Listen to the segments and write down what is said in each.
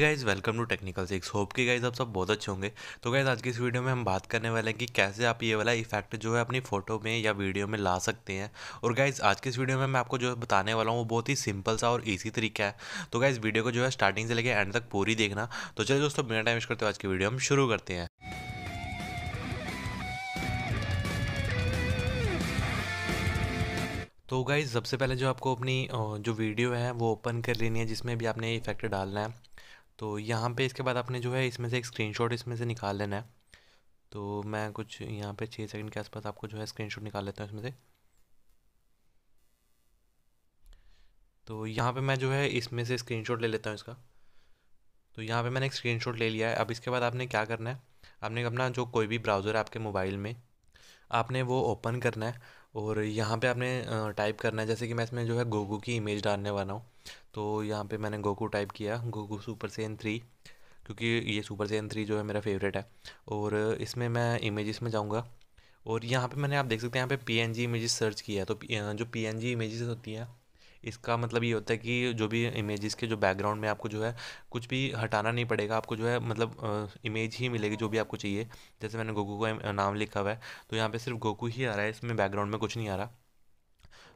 guys welcome to technical six hope की guys आप सब बहुत अच्छे होंगे तो गाइज़ आज की इस वीडियो में हम बात करने वाले हैं कि कैसे आप ये वाला इफेक्ट जो है अपनी फ़ोटो में या वीडियो में ला सकते हैं और गाइज़ आज की इस वीडियो में मैं आपको जो है बताने वाला हूँ वो बहुत ही सिंपल सा और ईजी तरीका है तो गाइज़ वीडियो को जो है स्टार्टिंग से लेकर एंड तक पूरी देखना तो चलिए दोस्तों बिना टाइम करते हुए आज की वीडियो हम शुरू करते हैं तो गाइज सबसे पहले जो आपको अपनी जो वीडियो है वो ओपन कर लेनी है जिसमें भी आपने इफेक्ट डालना है तो यहाँ पे इसके बाद आपने जो है इसमें से एक स्क्रीनशॉट इसमें से निकाल लेना है तो मैं कुछ यहाँ पे छः सेकंड के आसपास आपको जो है स्क्रीनशॉट निकाल लेता हूँ इसमें से तो यहाँ पे मैं जो है इसमें से स्क्रीन ले लेता हूँ इसका तो यहाँ पर मैंने एक शॉट ले लिया है अब इसके बाद आपने क्या करना है आपने अपना जो कोई भी ब्राउज़र है आपके मोबाइल में आपने वो ओपन करना है और यहाँ पे आपने टाइप करना है जैसे कि मैं इसमें जो है गोगू की इमेज डालने वाला हूँ तो यहाँ पे मैंने गोगू टाइप किया गोगू सुपर सेन थ्री क्योंकि ये सुपर सेन थ्री जो है मेरा फेवरेट है और इसमें मैं इमेजेस में जाऊँगा और यहाँ पे मैंने आप देख सकते हैं यहाँ पे पी एन जी सर्च किया तो जो पी एन जी होती हैं इसका मतलब ये होता है कि जो भी इमेजेस के जो बैकग्राउंड में आपको जो है कुछ भी हटाना नहीं पड़ेगा आपको जो है मतलब इमेज ही मिलेगी जो भी आपको चाहिए जैसे मैंने गोकू का नाम लिखा हुआ है तो यहाँ पर सिर्फ गोकू ही आ रहा है इसमें बैकग्राउंड में कुछ नहीं आ रहा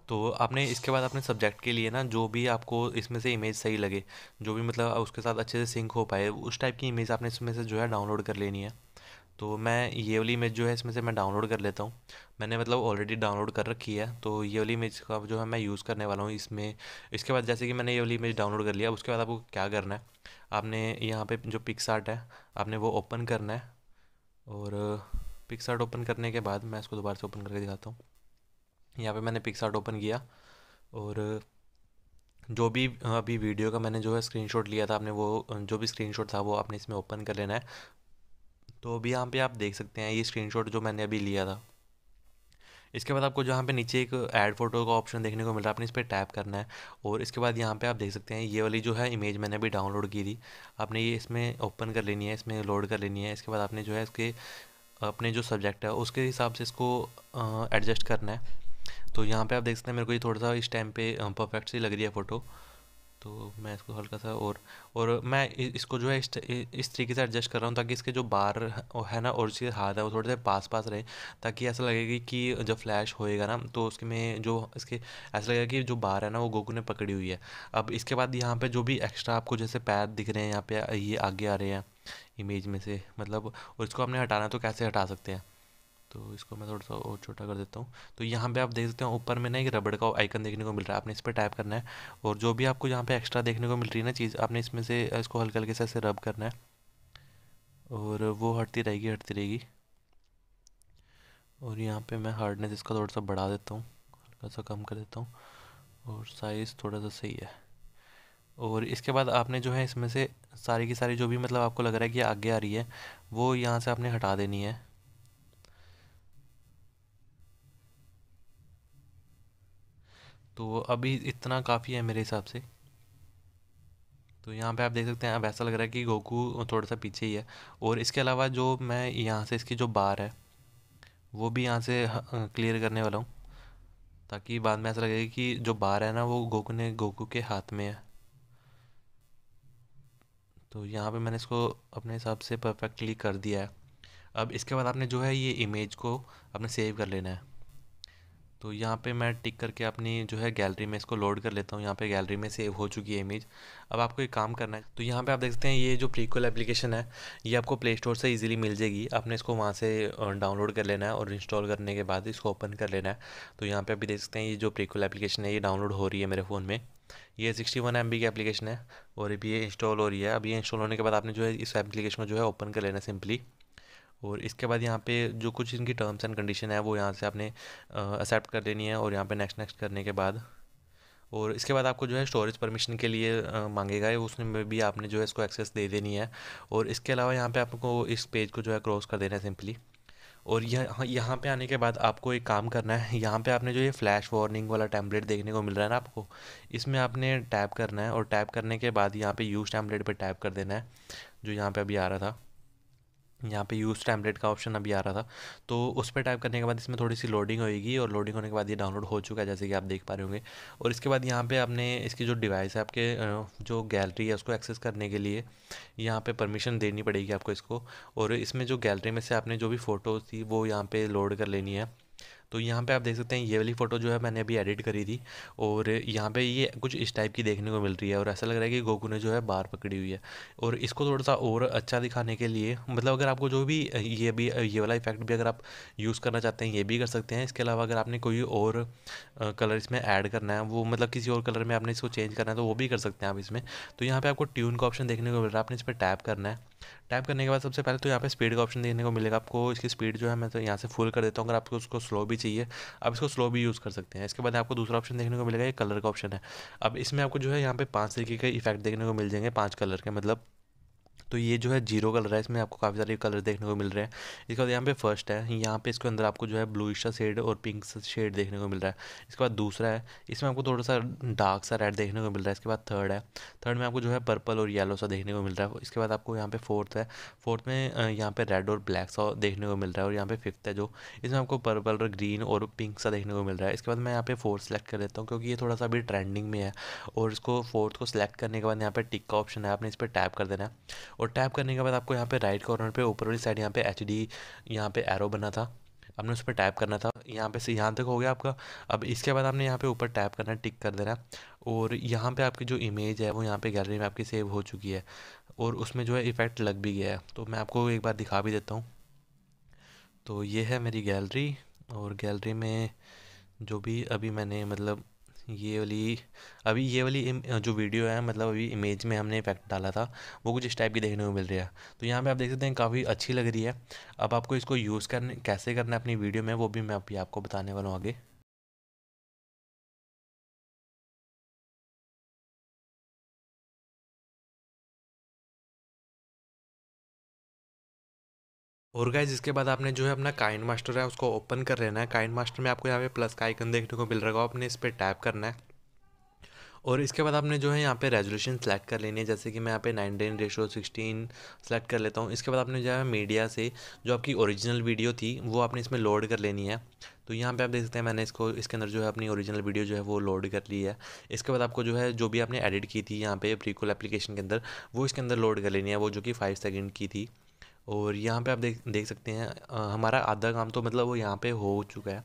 तो आपने इसके बाद अपने सब्जेक्ट के लिए ना जो भी आपको इसमें से इमेज सही लगे जो भी मतलब उसके साथ अच्छे से सिंक हो पाए उस टाइप की इमेज आपने इसमें से जो है डाउनलोड कर लेनी है तो मैं ये वाली इमेज जो है इसमें से मैं डाउनलोड कर लेता हूँ मैंने मतलब ऑलरेडी डाउनलोड कर रखी है तो ये वाली इमेज का जो है मैं यूज़ करने वाला हूँ इसमें इसके बाद जैसे कि मैंने ये वाली इमेज डाउनलोड कर लिया उसके बाद आपको क्या करना है आपने यहाँ पे जो पिक्स आर्ट है आपने वो ओपन करना है और पिक्स आर्ट ओपन करने के बाद मैं इसको दोबारा से ओपन करके दिखाता हूँ यहाँ पर मैंने पिक्स आर्ट ओपन किया और जो भी अभी वीडियो का मैंने जो है स्क्रीनशॉट लिया था आपने वो जो भी स्क्रीनशॉट था वो आपने इसमें ओपन कर लेना है तो अभी यहाँ पे आप देख सकते हैं ये स्क्रीनशॉट जो मैंने अभी लिया था इसके बाद आपको जहाँ पे नीचे एक ऐड फोटो का ऑप्शन देखने को मिल रहा है आपने इस पर टैप करना है और इसके बाद यहाँ पे आप देख सकते हैं ये वाली जो है इमेज मैंने अभी डाउनलोड की थी आपने ये इसमें ओपन कर लेनी है इसमें लोड कर लेनी है इसके बाद आपने जो है इसके अपने जो सब्जेक्ट है उसके हिसाब से इसको एडजस्ट करना है तो यहाँ पर आप देख सकते हैं मेरे को ये थोड़ा सा इस टाइम पर परफेक्ट सी लग रही है फ़ोटो तो मैं इसको हल्का सा और और मैं इसको जो है इस इस तरीके से एडजस्ट कर रहा हूँ ताकि इसके जो बार है ना और इसके हाथ है वो थोड़े से पास पास रहे ताकि ऐसा लगेगी कि जब फ्लैश होएगा ना तो उसके में जो इसके ऐसा लगेगा कि जो बार है ना वो गोकू ने पकड़ी हुई है अब इसके बाद यहाँ पर जो भी एक्स्ट्रा आपको जैसे पैर दिख रहे हैं यहाँ पे ये आगे आ रहे हैं इमेज में से मतलब और इसको आपने हटाना तो कैसे हटा सकते हैं तो इसको मैं थोड़ा सा और छोटा कर देता हूँ तो यहाँ पे आप देख सकते हैं ऊपर में ना एक रबड़ का आइकन देखने को मिल रहा है आपने इस पर टाइप करना है और जो भी आपको यहाँ पे एक्स्ट्रा देखने को मिल रही है ना चीज़ आपने इसमें से इसको हल्के हल्के से ऐसे रब करना है और वो हटती रहेगी हटती रहेगी और यहाँ पर मैं हार्डनेस इसका थोड़ा सा बढ़ा देता हूँ हल्का सा कम कर देता हूँ और साइज़ थोड़ा सा सही है और इसके बाद आपने जो है इसमें से सारी की सारी जो भी मतलब आपको लग रहा है कि आगे आ रही है वो यहाँ से आपने हटा देनी है तो अभी इतना काफ़ी है मेरे हिसाब से तो यहाँ पे आप देख सकते हैं अब ऐसा लग रहा है कि गोकू थोड़ा सा पीछे ही है और इसके अलावा जो मैं यहाँ से इसकी जो बार है वो भी यहाँ से क्लियर करने वाला हूँ ताकि बाद में ऐसा लगे कि जो बार है ना वो गोकू ने गोकू के हाथ में है तो यहाँ पे मैंने इसको अपने हिसाब से परफेक्टली कर दिया है अब इसके बाद आपने जो है ये इमेज को अपने सेव कर लेना है तो यहाँ पे मैं टिक करके अपनी जो है गैलरी में इसको लोड कर लेता हूँ यहाँ पे गैलरी में सेव हो चुकी है इमेज अब आपको एक काम करना है तो यहाँ पे आप देख सकते हैं ये जो प्रीकल एप्लीकेशन है ये आपको प्ले स्टोर से इजीली मिल जाएगी आपने इसको वहाँ से डाउनलोड कर लेना है और इंस्टॉल करने के बाद इसको ओपन कर लेना है तो यहाँ पर अभी देख सकते हैं ये जो प्रीकल एप्लीकेशन है ये डाउनलोड हो रही है मेरे फ़ोन में ये सिक्सटी वन एम बी की एप्लीकेशन है और अभी ये इंस्टॉल हो रही है अब ये इंस्टॉल होने के बाद आपने जो है इस एप्लीकेशन को जो है ओपन कर लेना सिंपली और इसके बाद यहाँ पे जो कुछ इनकी टर्म्स एंड कंडीशन है वो यहाँ से आपने एक्सेप्ट कर लेनी है और यहाँ पे नेक्स्ट नेक्स्ट करने के बाद और इसके बाद आपको जो है स्टोरेज परमिशन के लिए आ, मांगेगा उसमें भी आपने जो है इसको एक्सेस दे देनी है और इसके अलावा यहाँ पे आपको इस पेज को जो है क्रॉस कर देना है सिंपली और यहाँ हाँ, यहाँ पे आने के बाद आपको एक काम करना है यहाँ पे आपने जो ये फ्लैश वार्निंग वाला टैम्पलेट देखने को मिल रहा है ना आपको इसमें आपने टैप करना है और टैप करने के बाद यहाँ पे यूज़ टैम्पलेट पे टैप कर देना है जो यहाँ पे अभी आ रहा था यहाँ पे यूज़ टैबलेट का ऑप्शन अभी आ रहा था तो उस पर टाइप करने के बाद इसमें थोड़ी सी लोडिंग होएगी और लोडिंग होने के बाद ये डाउनलोड हो चुका है जैसे कि आप देख पा रहे होंगे और इसके बाद यहाँ पे आपने इसकी जो डिवाइस है आपके जो गैलरी है उसको एक्सेस करने के लिए यहाँ पे परमिशन देनी पड़ेगी आपको इसको और इसमें जो गैलरी में से आपने जो भी फ़ोटोज़ थी वो यहाँ पर लोड कर लेनी है तो यहाँ पे आप देख सकते हैं ये वाली फ़ोटो जो है मैंने अभी एडिट करी थी और यहाँ पे ये कुछ इस टाइप की देखने को मिल रही है और ऐसा लग रहा है कि गोकू ने जो है बार पकड़ी हुई है और इसको थोड़ा सा और अच्छा दिखाने के लिए मतलब अगर आपको जो भी ये भी ये वाला इफेक्ट भी अगर आप यूज़ करना चाहते हैं ये भी कर सकते हैं इसके अलावा अगर आपने कोई और कलर इसमें ऐड करना है वो मतलब किसी और कलर में आपने इसको चेंज करना है तो वो भी कर सकते हैं आप इसमें तो यहाँ पर आपको ट्यून का ऑप्शन देखने को मिल रहा है आपने इस पर टैप करना है टैप करने के बाद सबसे पहले तो यहाँ पे स्पीड का ऑप्शन देखने को मिलेगा आपको इसकी स्पीड जो है मैं तो यहाँ से फुल कर देता हूँ अगर आपको उसको स्लो भी चाहिए आप इसको स्लो भी यूज़ कर सकते हैं इसके बाद आपको दूसरा ऑप्शन देखने को मिलेगा ये कलर का ऑप्शन है अब इसमें आपको जो है यहाँ पे पाँच तरीके के इफेक्ट देखने को मिल जाएंगे पाँच कलर के मतलब तो ये जो है जीरो कलर है इसमें आपको काफ़ी सारे कलर देखने को मिल रहे हैं इसके बाद यहाँ पे फर्स्ट है यहाँ पे इसके अंदर आपको जो है ब्लूश सा शेड और पिंक सा शेड देखने को मिल रहा है इसके बाद दूसरा है इसमें आपको थोड़ा सा डार्क सा रेड देखने को मिल रहा है इसके बाद थर्ड है थर्ड में आपको जो है पर्पल और येलो सा देखने को मिल रहा है इसके बाद आपको यहाँ पे फोर्थ है फोर्थ में यहाँ पे रेड और ब्लैक सा देखने को मिल रहा है और यहाँ पे फिफ्थ है जो इसमें आपको पर्पल और ग्रीन और पिंक सा देखने को मिल रहा है इसके बाद मैं यहाँ पे फोर्थ सेलेक्ट कर लेता हूँ क्योंकि ये थोड़ा सा अभी ट्रेंडिंग में है और इसको फोर्थ को सिलेक्ट करने के बाद यहाँ पे टिक का ऑप्शन है आपने इस पर टैप कर देना है और टैप करने के बाद आपको यहाँ पे राइट कॉर्नर पे ऊपर वाली साइड यहाँ पे एच डी यहाँ पे एरो बना था आपने उस पर टैप करना था यहाँ पे से यहाँ तक हो गया आपका अब इसके बाद आपने यहाँ पे ऊपर टैप करना है टिक कर देना और यहाँ पे आपकी जो इमेज है वो यहाँ पे गैलरी में आपकी सेव हो चुकी है और उसमें जो है इफ़ेक्ट लग भी गया है तो मैं आपको एक बार दिखा भी देता हूँ तो ये है मेरी गैलरी और गैलरी में जो भी अभी मैंने मतलब ये वाली अभी ये वाली जो वीडियो है मतलब अभी इमेज में हमने इफेक्ट डाला था वो कुछ इस टाइप की देखने को मिल रही है तो यहाँ पे आप देख सकते हैं काफ़ी अच्छी लग रही है अब आपको इसको यूज़ करने कैसे करना है अपनी वीडियो में वो भी मैं अभी आपको बताने वाला हूँ आगे और गाइज इसके बाद आपने जो है अपना काइन मास्टर है उसको ओपन कर लेना है काइन मास्टर में आपको यहाँ पे प्लस का आइकन देखने को मिल रहा होगा आपने इस पर टैप करना है और इसके बाद आपने जो है यहाँ पे रेजोल्यूशन सेलेक्ट कर लेनी है जैसे कि मैं यहाँ पे नाइनटीन रेशो सिक्सटीन सेलेक्ट कर लेता हूँ इसके बाद आपने जो है मीडिया से जो आपकी ओरिजिनल वीडियो थी वो आपने इसमें लोड कर लेनी है तो यहाँ पे आप देख सकते हैं मैंने इसको इसके अंदर जो है अपनी ओरिजिनल वीडियो जो है वो लोड कर ली है इसके बाद आपको जो है जो भी आपने एडिट की थी यहाँ पे प्रीकुल एप्लीकेशन के अंदर वो इसके अंदर लोड कर लेनी है वो जो कि फाइव सेकेंड की थी और यहाँ पे आप देख देख सकते हैं आ, हमारा आधा काम तो मतलब वो यहाँ पे हो चुका है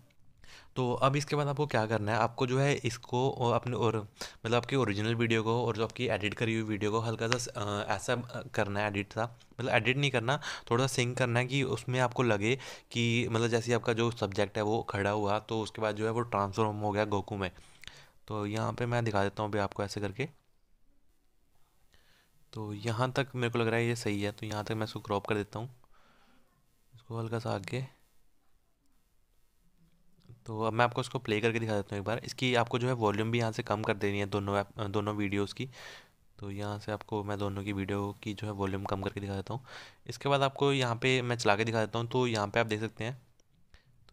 तो अब इसके बाद आपको क्या करना है आपको जो है इसको और अपने और मतलब आपकी ओरिजिनल वीडियो को और जो आपकी एडिट करी हुई वीडियो को हल्का सा ऐसा करना है एडिट सा मतलब एडिट नहीं करना थोड़ा सा सिंक करना है कि उसमें आपको लगे कि मतलब जैसे आपका जो सब्जेक्ट है वो खड़ा हुआ तो उसके बाद जो है वो ट्रांसफॉर्म हो गया गोकू में तो यहाँ पर मैं दिखा देता हूँ अभी आपको ऐसे करके तो यहाँ तक मेरे को लग रहा है ये सही है तो यहाँ तक मैं इसको क्रॉप कर देता हूँ इसको हल्का सा आगे तो अब मैं आपको इसको प्ले करके दिखा देता हूँ एक बार इसकी आपको जो है वॉल्यूम भी यहाँ से कम कर देनी है दोनों ऐप दोनों वीडियोस की तो यहाँ से आपको मैं दोनों की वीडियो की जो है वॉल्यूम कम करके दिखा देता हूँ इसके बाद आपको यहाँ पे मैं चला के दिखा देता हूँ तो यहाँ पे आप देख सकते हैं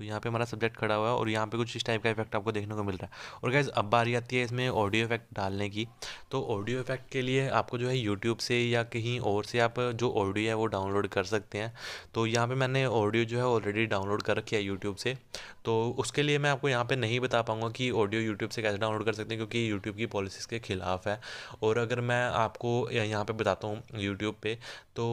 तो यहाँ पे हमारा सब्जेक्ट खड़ा हुआ है और यहाँ पे कुछ इस टाइप का इफेक्ट आपको देखने को मिल रहा है और गैस अब बारी आती है इसमें ऑडियो इफेक्ट डालने की तो ऑडियो इफेक्ट के लिए आपको जो है यूट्यूब से या कहीं और से आप जो ऑडियो है वो डाउनलोड कर सकते हैं तो यहाँ पर मैंने ऑडियो जो है ऑलरेडी डाउनलोड कर रखी है यूट्यूब से तो उसके लिए मैं आपको यहाँ पर नहीं बता पाऊँगा कि ऑडियो यूट्यूब से कैसे डाउनलोड कर सकते हैं क्योंकि यूट्यूब की पॉलिसीज़ के ख़िलाफ़ है और अगर मैं आपको यहाँ पर बताता हूँ यूट्यूब पर तो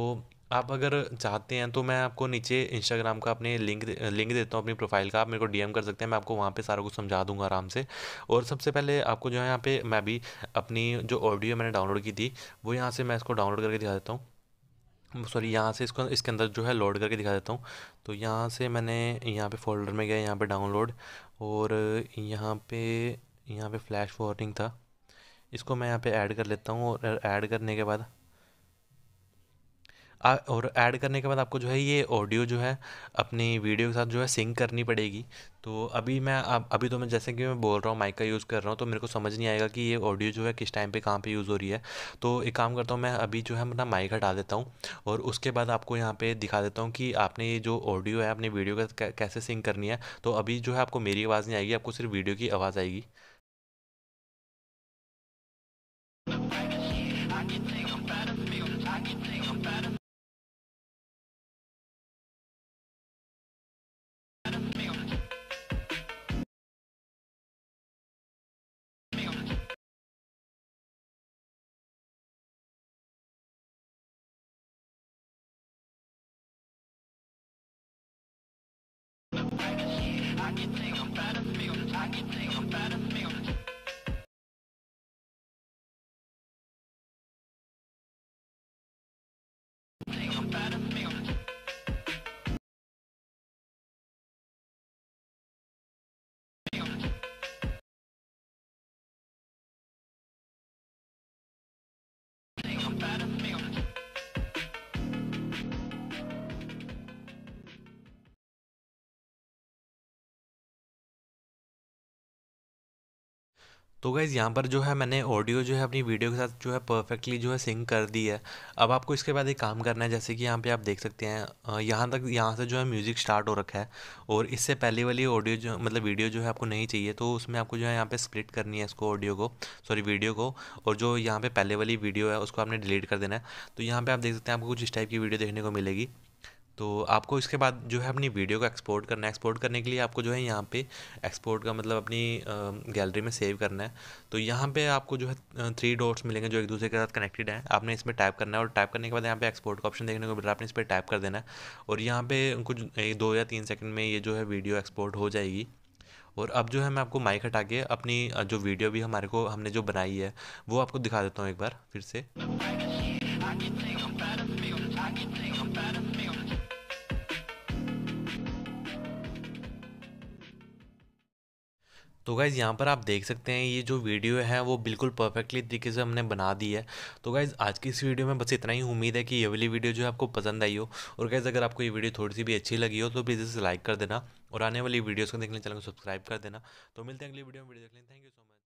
आप अगर चाहते हैं तो मैं आपको नीचे इंस्टाग्राम का अपने लिंक लिंक देता हूँ अपनी प्रोफाइल का आप मेरे को डीएम कर सकते हैं मैं आपको वहाँ पे सारा कुछ समझा दूंगा आराम से और सबसे पहले आपको जो है यहाँ पे मैं भी अपनी जो ऑडियो मैंने डाउनलोड की थी वो यहाँ से मैं इसको डाउनलोड करके दिखा देता हूँ सॉरी यहाँ से इसको इसके अंदर जो है लोड करके दिखा देता हूँ तो यहाँ से मैंने यहाँ पर फोल्डर में गया यहाँ पर डाउनलोड और यहाँ पर यहाँ पर फ्लैश फॉरवर्डिंग था इसको मैं यहाँ पर ऐड कर लेता हूँ और ऐड करने के बाद और ऐड करने के बाद आपको जो है ये ऑडियो जो है अपनी वीडियो के साथ जो है सिंक करनी पड़ेगी तो अभी मैं अब अभी तो मैं जैसे कि मैं बोल रहा हूँ माइक का यूज़ कर रहा हूँ तो मेरे को समझ नहीं आएगा कि ये ऑडियो जो है किस टाइम पे कहाँ पे यूज़ हो रही है तो एक काम करता हूँ मैं अभी जो है अपना माइक हटा देता हूँ और उसके बाद आपको यहाँ पे दिखा देता हूँ कि आपने ये जो ऑडियो है अपनी वीडियो का कैसे सिंक करनी है तो अभी जो है आपको मेरी आवाज़ नहीं आएगी आपको सिर्फ वीडियो की आवाज़ आएगी I can think I'm better, feel I can think I'm better I can take I'm I can take I'm तो गाइज़ यहाँ पर जो है मैंने ऑडियो जो है अपनी वीडियो के साथ जो है परफेक्टली जो है सिंक कर दी है अब आपको इसके बाद एक काम करना है जैसे कि यहाँ पे आप देख सकते हैं यहाँ तक यहाँ से जो है म्यूज़िक स्टार्ट हो रखा है और इससे पहले वाली ऑडियो जो मतलब वीडियो जो है आपको नहीं चाहिए तो उसमें आपको जो है यहाँ पर स्प्लिट करनी है इसको ऑडियो को सॉरी वीडियो को और जो यहाँ पर पहले वाली वीडियो है उसको आपने डिलीट कर देना है तो यहाँ पर आप देख सकते हैं आपको कुछ इस टाइप की वीडियो देखने को मिलेगी तो आपको इसके बाद जो है अपनी वीडियो को एक्सपोर्ट करना है एक्सपोर्ट करने के लिए आपको जो है यहाँ पे एक्सपोर्ट का मतलब अपनी गैलरी में सेव करना है तो यहाँ पे आपको जो है थ्री डॉट्स मिलेंगे जो एक दूसरे के साथ कनेक्टेड हैं आपने इसमें टाइप करना है और टाइप करने के बाद यहाँ पे एक्सपोर्ट का ऑप्शन देखने को मिल रहा है आपने इस पर टाइप कर देना है और यहाँ पर कुछ दो या तीन सेकेंड में ये जो है वीडियो एक्सपोर्ट हो जाएगी और अब जो है मैं आपको माइक हटा के अपनी जो वीडियो भी हमारे को हमने जो बनाई है वो आपको दिखा देता हूँ एक बार फिर से तो गाइज़ यहाँ पर आप देख सकते हैं ये जो वीडियो है वो बिल्कुल परफेक्टली तरीके से हमने बना दी है तो गाइज़ आज की इस वीडियो में बस इतना ही उम्मीद है कि ये वाली वीडियो जो है आपको पसंद आई हो और गाइज़ अगर आपको ये वीडियो थोड़ी सी भी अच्छी लगी हो तो प्लीज़ इसे लाइक कर देना और आने वाली वीडियोज़ को देखने चैनल को सब्सक्राइब कर देना तो मिलते हैं अगली वीडियो में वीडियो देख लें थैंक यू सो मच